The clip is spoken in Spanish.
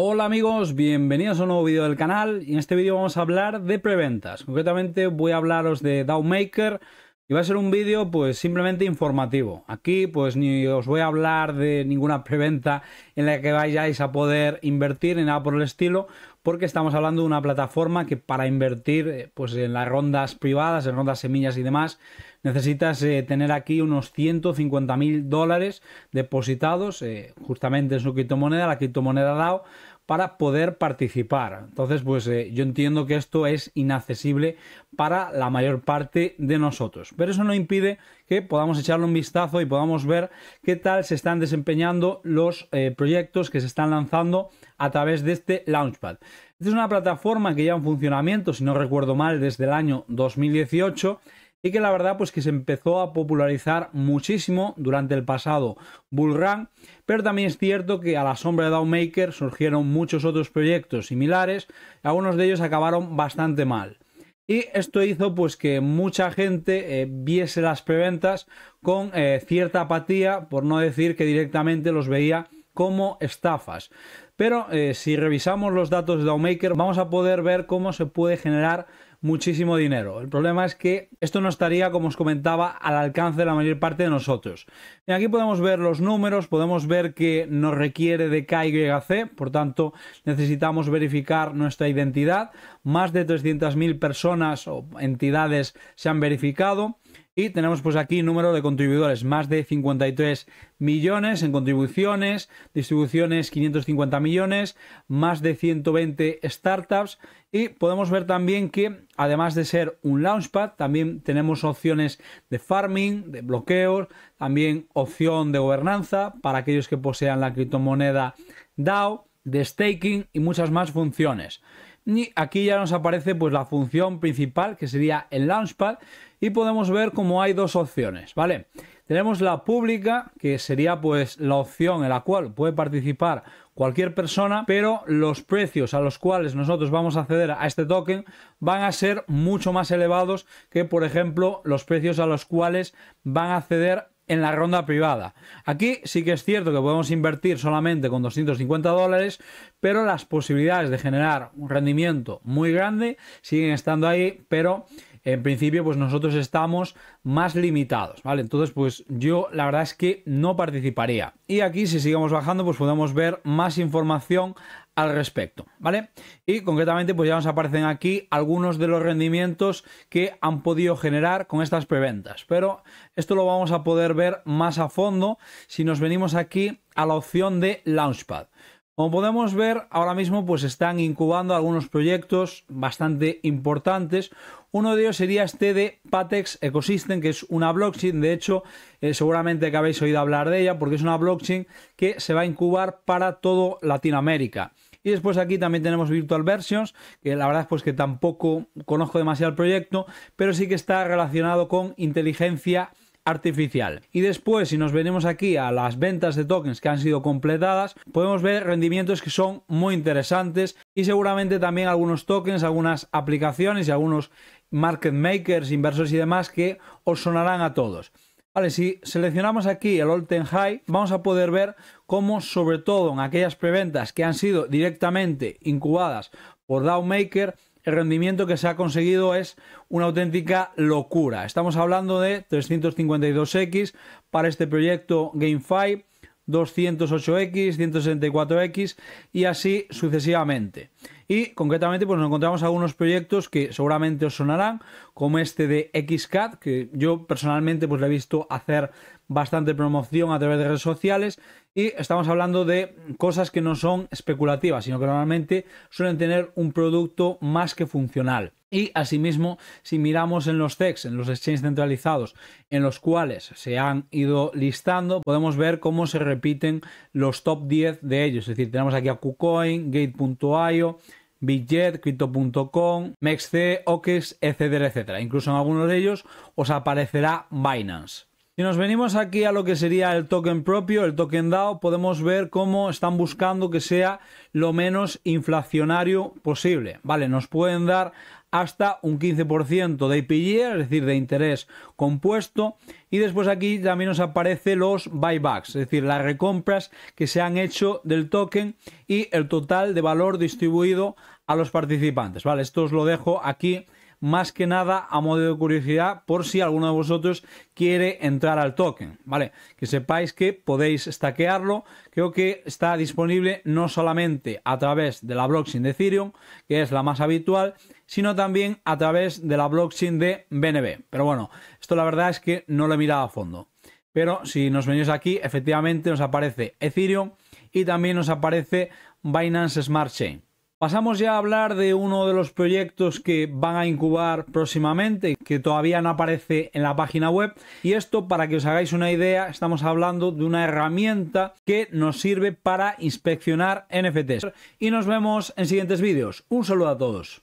Hola amigos, bienvenidos a un nuevo vídeo del canal y en este vídeo vamos a hablar de preventas. Concretamente voy a hablaros de Maker y va a ser un vídeo pues simplemente informativo. Aquí pues ni os voy a hablar de ninguna preventa en la que vayáis a poder invertir ni nada por el estilo porque estamos hablando de una plataforma que para invertir eh, pues en las rondas privadas, en rondas semillas y demás necesitas eh, tener aquí unos 150 mil dólares depositados eh, justamente en su criptomoneda, la criptomoneda DAO para poder participar. Entonces, pues eh, yo entiendo que esto es inaccesible para la mayor parte de nosotros. Pero eso no impide que podamos echarle un vistazo y podamos ver qué tal se están desempeñando los eh, proyectos que se están lanzando a través de este Launchpad. Esta es una plataforma que ya en funcionamiento, si no recuerdo mal, desde el año 2018 y que la verdad pues que se empezó a popularizar muchísimo durante el pasado Bull Run, pero también es cierto que a la sombra de maker surgieron muchos otros proyectos similares, algunos de ellos acabaron bastante mal. Y esto hizo pues que mucha gente eh, viese las preventas con eh, cierta apatía, por no decir que directamente los veía como estafas. Pero eh, si revisamos los datos de Maker, vamos a poder ver cómo se puede generar muchísimo dinero. El problema es que esto no estaría, como os comentaba, al alcance de la mayor parte de nosotros. aquí podemos ver los números, podemos ver que nos requiere de KYC, por tanto necesitamos verificar nuestra identidad. Más de 300.000 personas o entidades se han verificado. Y tenemos pues aquí número de contribuidores, más de 53 millones en contribuciones, distribuciones 550 millones, más de 120 startups y podemos ver también que además de ser un launchpad, también tenemos opciones de farming, de bloqueos, también opción de gobernanza para aquellos que posean la criptomoneda DAO, de staking y muchas más funciones. Y aquí ya nos aparece pues la función principal que sería el launchpad y podemos ver cómo hay dos opciones, ¿vale? Tenemos la pública, que sería pues la opción en la cual puede participar cualquier persona, pero los precios a los cuales nosotros vamos a acceder a este token van a ser mucho más elevados que por ejemplo los precios a los cuales van a acceder en la ronda privada. Aquí sí que es cierto que podemos invertir solamente con 250 dólares, pero las posibilidades de generar un rendimiento muy grande siguen estando ahí, pero en principio, pues nosotros estamos más limitados, ¿vale? Entonces, pues yo la verdad es que no participaría. Y aquí, si sigamos bajando, pues podemos ver más información al respecto, ¿vale? Y concretamente, pues ya nos aparecen aquí algunos de los rendimientos que han podido generar con estas preventas. Pero esto lo vamos a poder ver más a fondo si nos venimos aquí a la opción de Launchpad. Como podemos ver, ahora mismo pues están incubando algunos proyectos bastante importantes. Uno de ellos sería este de Patex Ecosystem, que es una blockchain. De hecho, eh, seguramente que habéis oído hablar de ella, porque es una blockchain que se va a incubar para todo Latinoamérica. Y después aquí también tenemos Virtual Versions, que la verdad pues que tampoco conozco demasiado el proyecto, pero sí que está relacionado con inteligencia artificial. Y después, si nos venimos aquí a las ventas de tokens que han sido completadas, podemos ver rendimientos que son muy interesantes y seguramente también algunos tokens, algunas aplicaciones y algunos market makers, inversores y demás que os sonarán a todos. Vale, si seleccionamos aquí el All Time High, vamos a poder ver cómo, sobre todo en aquellas preventas que han sido directamente incubadas por DAO Maker, el rendimiento que se ha conseguido es una auténtica locura. Estamos hablando de 352X para este proyecto GameFi, 208X, 164X y así sucesivamente. Y concretamente pues nos encontramos algunos proyectos que seguramente os sonarán, como este de XCAD, que yo personalmente pues lo he visto hacer bastante promoción a través de redes sociales y estamos hablando de cosas que no son especulativas, sino que normalmente suelen tener un producto más que funcional. Y asimismo, si miramos en los techs, en los exchanges centralizados, en los cuales se han ido listando, podemos ver cómo se repiten los top 10 de ellos. Es decir, tenemos aquí a KuCoin, Gate.io, Bitget, Crypto.com, MEXC, OKEX, etcétera, etcétera. Incluso en algunos de ellos os aparecerá Binance. Y nos venimos aquí a lo que sería el token propio, el token DAO. Podemos ver cómo están buscando que sea lo menos inflacionario posible. Vale, nos pueden dar hasta un 15% de IPY, es decir, de interés compuesto. Y después aquí también nos aparece los buybacks, es decir, las recompras que se han hecho del token y el total de valor distribuido a los participantes. Vale, esto os lo dejo aquí más que nada a modo de curiosidad por si alguno de vosotros quiere entrar al token, ¿vale? Que sepáis que podéis stackearlo, creo que está disponible no solamente a través de la blockchain de Ethereum, que es la más habitual, sino también a través de la blockchain de BNB. Pero bueno, esto la verdad es que no lo he mirado a fondo. Pero si nos venís aquí, efectivamente nos aparece Ethereum y también nos aparece Binance Smart Chain. Pasamos ya a hablar de uno de los proyectos que van a incubar próximamente, que todavía no aparece en la página web. Y esto, para que os hagáis una idea, estamos hablando de una herramienta que nos sirve para inspeccionar NFTs. Y nos vemos en siguientes vídeos. Un saludo a todos.